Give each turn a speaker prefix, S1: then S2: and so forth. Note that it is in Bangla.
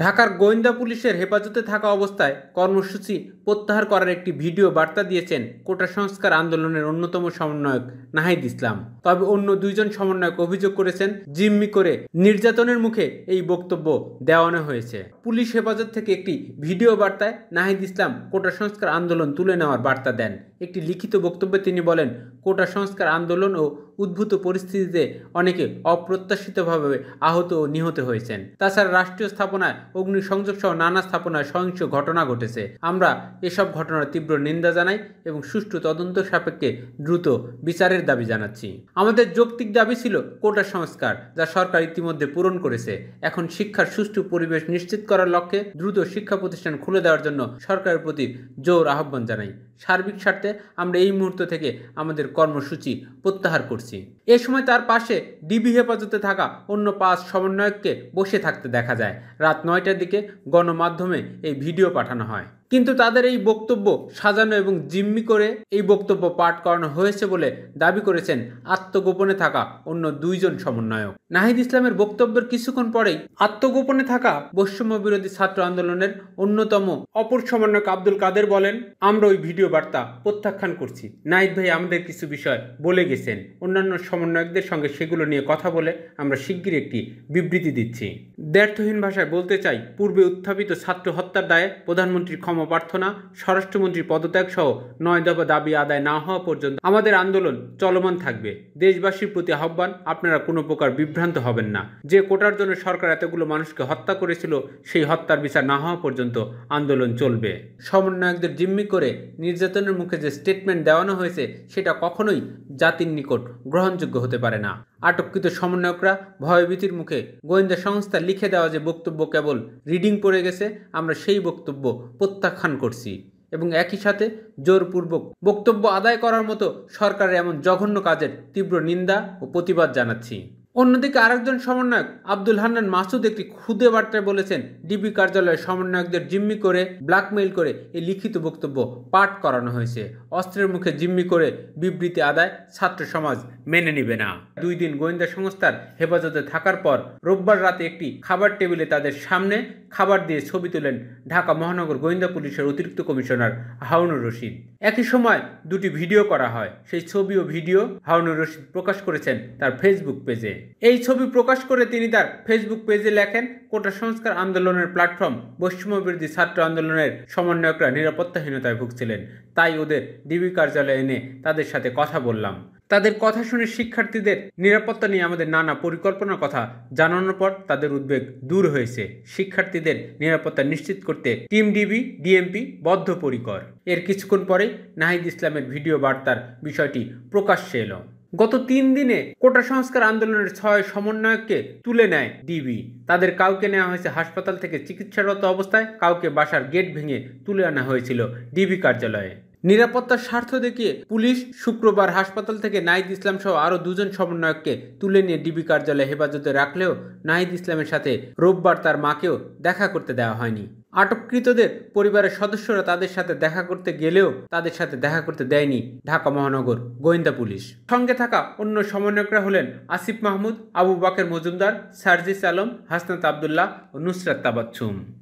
S1: ঢাকার গোয়েন্দা পুলিশের হেফাজতে থাকা অবস্থায় কর্মসূচি প্রত্যাহার করার একটি ভিডিও বার্তা দিয়েছেন কোটা সংস্কার আন্দোলনের অন্যতম সমন্বয়ক নাহিদ ইসলাম তবে অন্য দুইজন সমন্বয়ক অভিযোগ করেছেন জিম্মি করে নির্যাতনের মুখে এই বক্তব্য দেওয়ানো হয়েছে পুলিশ হেফাজত থেকে একটি ভিডিও বার্তায় নাহিদ ইসলাম কোটা সংস্কার আন্দোলন তুলে নেওয়ার বার্তা দেন একটি লিখিত বক্তব্যে তিনি বলেন কোটা সংস্কার আন্দোলন ও উদ্ভূত পরিস্থিতিতে অনেকে অপ্রত্যাশিতভাবে আহত ও নিহত হয়েছেন তাছাড়া রাষ্ট্রীয় স্থাপনায় অগ্নিসংযোগ সহ নানা স্থাপনায় সহিংস ঘটনা ঘটেছে আমরা এসব ঘটনার তীব্র নিন্দা জানাই এবং সুষ্ঠু তদন্ত সাপেক্ষে দ্রুত বিচারের দাবি জানাচ্ছি আমাদের যৌক্তিক দাবি ছিল কোটা সংস্কার যা সরকার ইতিমধ্যে পূরণ করেছে এখন শিক্ষার সুষ্ঠু পরিবেশ নিশ্চিত করার লক্ষ্যে দ্রুত শিক্ষা প্রতিষ্ঠান খুলে দেওয়ার জন্য সরকারের প্রতি জোর আহ্বান জানাই সার্বিক স্বার্থে আমরা এই মুহূর্ত থেকে আমাদের কর্মসূচি প্রত্যাহার করছি এ সময় তার পাশে ডিবি হেফাজতে থাকা অন্য পাঁচ সমন্বয়ককে বসে থাকতে দেখা যায় রাত নয়টার দিকে গণমাধ্যমে এই ভিডিও পাঠানো হয় কিন্তু তাদের এই বক্তব্য সাজানো এবং জিম্মি করে এই বক্তব্য পাঠ করানো হয়েছে বলে দাবি করেছেন আত্মগোপনে থাকা অন্য দুইজন সমন্বয়ক নাহিদ ইসলামের বক্তব্যের কিছুক্ষণ পরেই আত্মগোপনে থাকা বৈষম্য বিরোধী ছাত্র আন্দোলনের অন্যতম অপর সমন্বয়ক আব্দুল কাদের বলেন আমরা ওই ভিডিও বার্তা প্রত্যাখ্যান করছি নাহিদ ভাই আমাদের কিছু বিষয় বলে গেছেন অন্যান্য সমন্বয়কদের সঙ্গে সেগুলো নিয়ে কথা বলে আমরা শিগগির একটি বিবৃতি দিচ্ছি দ্ব্যর্থহীন ভাষায় বলতে চাই পূর্বে উত্থাপিত ছাত্র হত্যার দায়ে প্রধানমন্ত্রীর ক্ষমা ক্ষমা প্রার্থনা স্বরাষ্ট্রমন্ত্রীর পদত্যাগ সহ নয় দফা দাবি আদায় না হওয়া পর্যন্ত আমাদের আন্দোলন চলমান থাকবে দেশবাসীর প্রতি আহ্বান আপনারা কোনো প্রকার বিভ্রান্ত হবেন না যে কোটার জন্য সরকার এতগুলো মানুষকে হত্যা করেছিল সেই হত্যার বিচার না হওয়া পর্যন্ত আন্দোলন চলবে সমন্বয়কদের জিম্মি করে নির্যাতনের মুখে যে স্টেটমেন্ট দেওয়ানো হয়েছে সেটা কখনোই জাতির নিকট গ্রহণযোগ্য হতে পারে না আটককৃত সমন্বয়করা ভয়ভীতির মুখে গোয়েন্দা সংস্থা লিখে দেওয়া যে বক্তব্য কেবল রিডিং পড়ে গেছে আমরা সেই বক্তব্য প্রত্যাখ্যান প্রত্যাখ্যান করছি এবং একই সাথে জোরপূর্বক বক্তব্য আদায় করার মতো সরকারের এমন জঘন্য কাজের তীব্র নিন্দা ও প্রতিবাদ জানাচ্ছি অন্যদিকে আরেকজন সমন্বয়ক আব্দুল হান্নান মাসুদ একটি খুদে বার্তায় বলেছেন ডিবি কার্যালয়ের সমন্বয়কদের জিম্মি করে ব্ল্যাকমেইল করে এই লিখিত বক্তব্য পাঠ করানো হয়েছে অস্ত্রের মুখে জিম্মি করে বিবৃতি আদায় ছাত্র সমাজ মেনে নিবে না দুই দিন গোয়েন্দা সংস্থার হেফাজতে থাকার পর রোববার রাতে একটি খাবার টেবিলে তাদের সামনে খাবার দিয়ে ছবি তোলেন ঢাকা মহানগর গোয়েন্দা পুলিশের অতিরিক্ত কমিশনার হাউনুর রশিদ একই সময় দুটি ভিডিও করা হয় সেই ছবি ও ভিডিও হাউনুর রশিদ প্রকাশ করেছেন তার ফেসবুক পেজে এই ছবি প্রকাশ করে তিনি তার ফেসবুক পেজে লেখেন কোটা সংস্কার আন্দোলনের প্ল্যাটফর্ম বৈষম্য ছাত্র আন্দোলনের সমন্বয়করা নিরাপত্তাহীনতায় ভুগছিলেন তাই ওদের ডিবি কার্যালয়ে এনে তাদের সাথে কথা বললাম তাদের কথা শুনে শিক্ষার্থীদের নিরাপত্তা নিয়ে আমাদের নানা পরিকল্পনার কথা জানানোর পর তাদের উদ্বেগ দূর হয়েছে শিক্ষার্থীদের নিরাপত্তা নিশ্চিত করতে টিম ডিবি ডিএমপি বদ্ধপরিকর এর কিছুক্ষণ পরে নাহিদ ইসলামের ভিডিও বার্তার বিষয়টি প্রকাশ্যে এলো গত তিন দিনে কোটা সংস্কার আন্দোলনের ছয় সমন্বয়ককে তুলে নেয় ডিবি তাদের কাউকে নেওয়া হয়েছে হাসপাতাল থেকে চিকিৎসারত অবস্থায় কাউকে বাসার গেট ভেঙে তুলে আনা হয়েছিল ডিবি কার্যালয়ে নিরাপত্তার স্বার্থ দেখিয়ে পুলিশ শুক্রবার হাসপাতাল থেকে নাহিদ ইসলাম সহ আরও দুজন সমন্বয়ককে তুলে নিয়ে ডিবি কার্যালয়ে হেফাজতে রাখলেও নাহিদ ইসলামের সাথে রোববার তার মাকেও দেখা করতে দেওয়া হয়নি আটককৃতদের পরিবারের সদস্যরা তাদের সাথে দেখা করতে গেলেও তাদের সাথে দেখা করতে দেয়নি ঢাকা মহানগর গোয়েন্দা পুলিশ সঙ্গে থাকা অন্য সমন্বয়করা হলেন আসিফ মাহমুদ আবু বাকের মজুমদার সার্জিস আলম হাসনাত আবদুল্লাহ ও নুসরাত তাবাচ্ছুম